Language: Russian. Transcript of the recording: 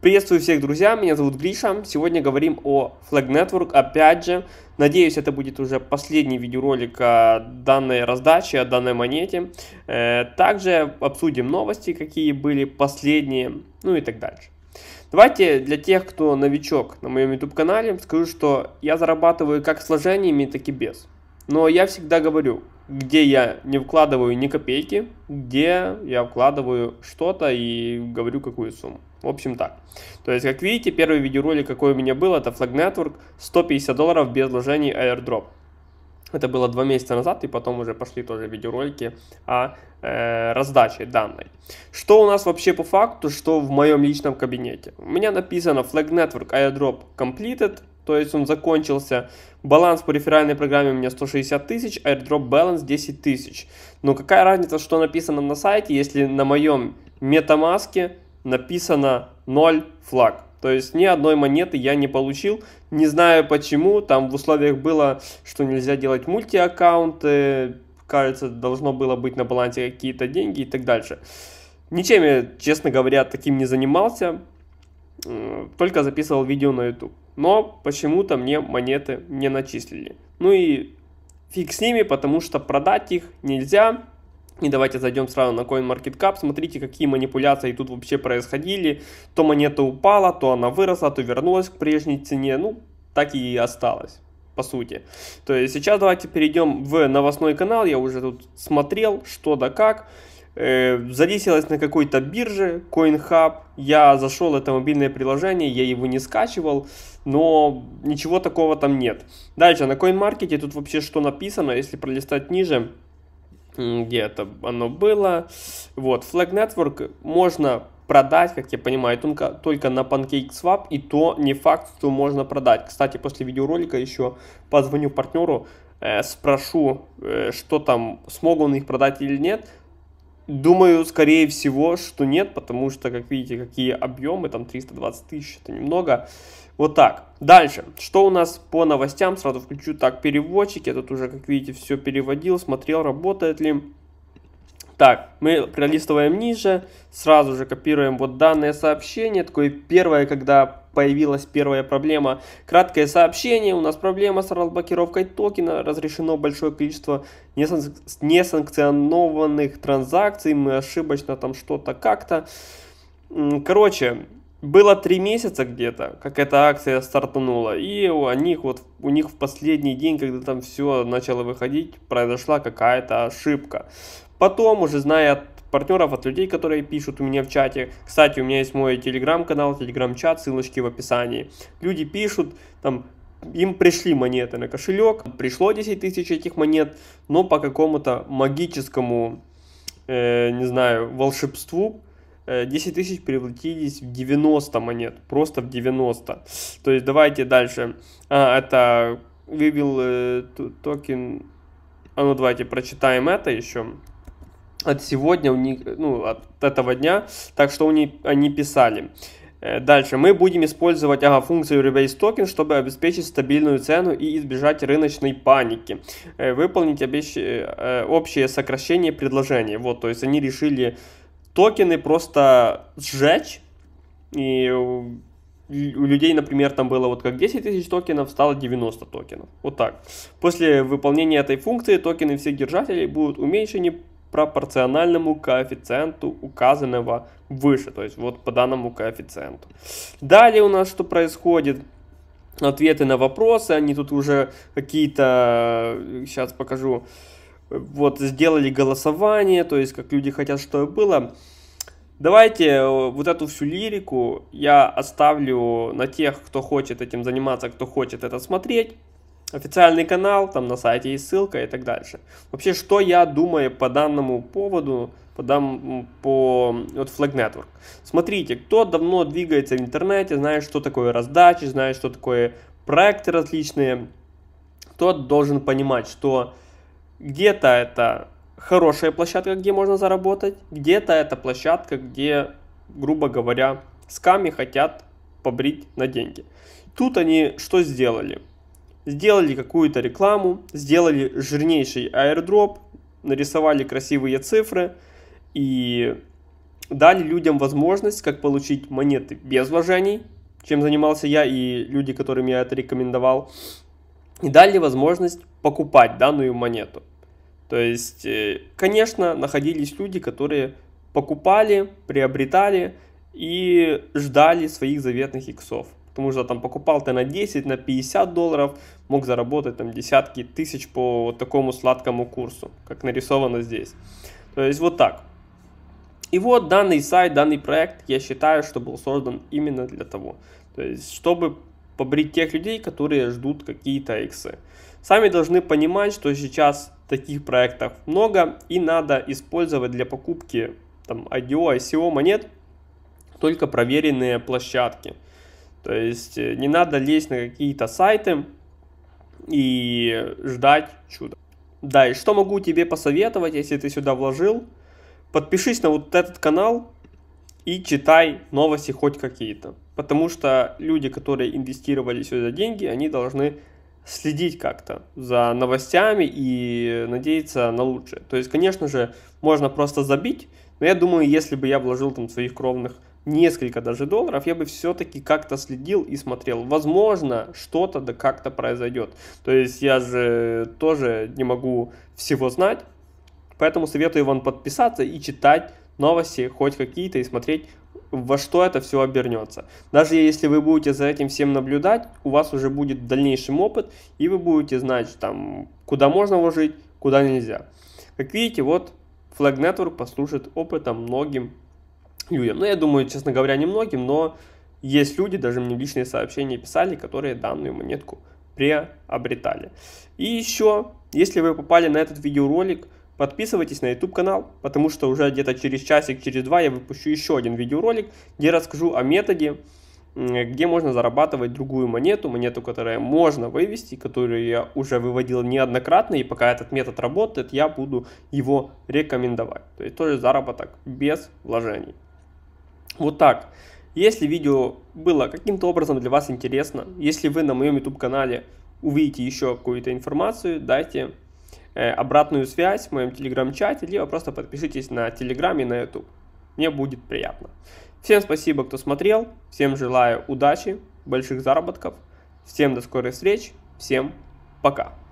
Приветствую всех, друзья, меня зовут Гриша. Сегодня говорим о Flag Network, опять же. Надеюсь, это будет уже последний видеоролик о данной раздаче, о данной монете. Э, также обсудим новости, какие были последние, ну и так дальше. Давайте для тех, кто новичок на моем YouTube-канале, скажу, что я зарабатываю как сложениями, так и без. Но я всегда говорю, где я не вкладываю ни копейки, где я вкладываю что-то и говорю какую сумму. В общем так. То есть, как видите, первый видеоролик, какой у меня был, это Flag Network, 150 долларов без вложений airdrop это было два месяца назад, и потом уже пошли тоже видеоролики о э, раздаче данной. Что у нас вообще по факту, что в моем личном кабинете? У меня написано Flag Network Airdrop Completed, то есть он закончился. Баланс по реферальной программе у меня 160 тысяч, airdrop balance 10 тысяч. Но какая разница, что написано на сайте, если на моем метамаске написано 0 флаг? То есть ни одной монеты я не получил. Не знаю почему. Там в условиях было, что нельзя делать мультиаккаунты. Кажется, должно было быть на балансе какие-то деньги и так дальше. Ничем я, честно говоря, таким не занимался. Только записывал видео на YouTube. Но почему-то мне монеты не начислили. Ну и фиг с ними, потому что продать их нельзя. И давайте зайдем сразу на CoinMarketCap, смотрите, какие манипуляции тут вообще происходили. То монета упала, то она выросла, то вернулась к прежней цене, ну, так и осталось по сути. То есть сейчас давайте перейдем в новостной канал, я уже тут смотрел, что да как. Э, зависелось на какой-то бирже, CoinHub, я зашел, это мобильное приложение, я его не скачивал, но ничего такого там нет. Дальше, на CoinMarket тут вообще что написано, если пролистать ниже, где это оно было. Вот, Flag Network можно продать, как я понимаю, только, только на PancakeSwap, и то не факт, что можно продать. Кстати, после видеоролика еще позвоню партнеру, э, спрошу, э, что там, смог он их продать или нет. Думаю, скорее всего, что нет, потому что, как видите, какие объемы, там 320 тысяч, это немного. Вот так. Дальше. Что у нас по новостям? Сразу включу так переводчик. Я тут уже, как видите, все переводил, смотрел, работает ли. Так, мы пролистываем ниже, сразу же копируем вот данное сообщение, такое первое, когда появилась первая проблема. Краткое сообщение, у нас проблема с разблокировкой токена, разрешено большое количество несанкционованных транзакций, мы ошибочно там что-то как-то. Короче, было три месяца где-то, как эта акция стартанула, и у них вот у них в последний день, когда там все начало выходить, произошла какая-то ошибка. Потом, уже зная от партнеров, от людей, которые пишут у меня в чате. Кстати, у меня есть мой телеграм-канал, телеграм-чат, ссылочки в описании. Люди пишут, там, им пришли монеты на кошелек, пришло 10 тысяч этих монет, но по какому-то магическому, э, не знаю, волшебству 10 э, тысяч превратились в 90 монет, просто в 90. То есть давайте дальше. А, это вывел э, токен... А ну давайте прочитаем это еще от сегодня, у них, ну, от этого дня, так что они, они писали. Э, дальше мы будем использовать ага, функцию Rebase Token, чтобы обеспечить стабильную цену и избежать рыночной паники. Выполнить обещ... общее сокращение предложения. Вот, то есть они решили токены просто сжечь, и у людей, например, там было вот как 10 тысяч токенов, стало 90 токенов. Вот так. После выполнения этой функции токены всех держателей будут уменьшены пропорциональному коэффициенту, указанного выше, то есть вот по данному коэффициенту. Далее у нас что происходит? Ответы на вопросы, они тут уже какие-то, сейчас э, покажу, вот сделали голосование, то есть как люди хотят, чтобы было. Давайте э, вот эту всю лирику я оставлю на тех, кто хочет этим заниматься, кто хочет это смотреть. Официальный канал, там на сайте есть ссылка и так дальше. Вообще, что я думаю по данному поводу, по, дам, по вот Flag Network. Смотрите, кто давно двигается в интернете, знает, что такое раздачи, знает, что такое проекты различные, тот должен понимать, что где-то это хорошая площадка, где можно заработать, где-то это площадка, где, грубо говоря, сками хотят побрить на деньги. Тут они что сделали? Сделали какую-то рекламу, сделали жирнейший аирдроп, нарисовали красивые цифры и дали людям возможность, как получить монеты без вложений, чем занимался я и люди, которым я это рекомендовал и дали возможность покупать данную монету. То есть, э, конечно, находились люди, которые покупали, приобретали и ждали своих заветных иксов. Потому что там покупал ты на 10, на 50 долларов, мог заработать там десятки тысяч по вот такому сладкому курсу, как нарисовано здесь. То есть вот так. И вот данный сайт, данный проект, я считаю, что был создан именно для того. То есть, чтобы побрить тех людей, которые ждут какие-то иксы. Сами должны понимать, что сейчас таких проектов много и надо использовать для покупки там IDO, ICO монет только проверенные площадки. То есть э, не надо лезть на какие-то сайты и ждать чуда. Да, и что могу тебе посоветовать, если ты сюда вложил? Подпишись на вот этот канал, и читай новости хоть какие-то. Потому что люди, которые инвестировали сюда деньги, они должны следить как-то за новостями и надеяться на лучшее. То есть, конечно же, можно просто забить, но я думаю, если бы я вложил там своих кровных несколько даже долларов, я бы все-таки как-то следил и смотрел. Возможно, что-то да как-то произойдет. То есть я же тоже не могу всего знать, поэтому советую вам подписаться и читать новости хоть какие-то и смотреть, во что это все обернется. Даже если вы будете за этим всем наблюдать, у вас уже будет дальнейший опыт, и вы будете знать, там, куда можно вложить, куда нельзя. Как видите, вот Flag Network послужит опытом многим людям. Ну, я думаю, честно говоря, не многим, но есть люди, даже мне личные сообщения писали, которые данную монетку приобретали. И еще, если вы попали на этот видеоролик, Подписывайтесь на YouTube канал, потому что уже где-то через часик, через два я выпущу еще один видеоролик, где расскажу о методе, где можно зарабатывать другую монету, монету, которая можно вывести, которую я уже выводил неоднократно, и пока этот метод работает, я буду его рекомендовать. То есть тоже заработок без вложений. Вот так. Если видео было каким-то образом для вас интересно, если вы на моем YouTube канале увидите еще какую-то информацию, дайте Э, обратную связь в моем телеграм-чате, либо просто подпишитесь на телеграм и на YouTube. Мне будет приятно. Всем спасибо, кто смотрел. Всем желаю удачи, больших заработков. Всем до скорой встреч. Всем пока.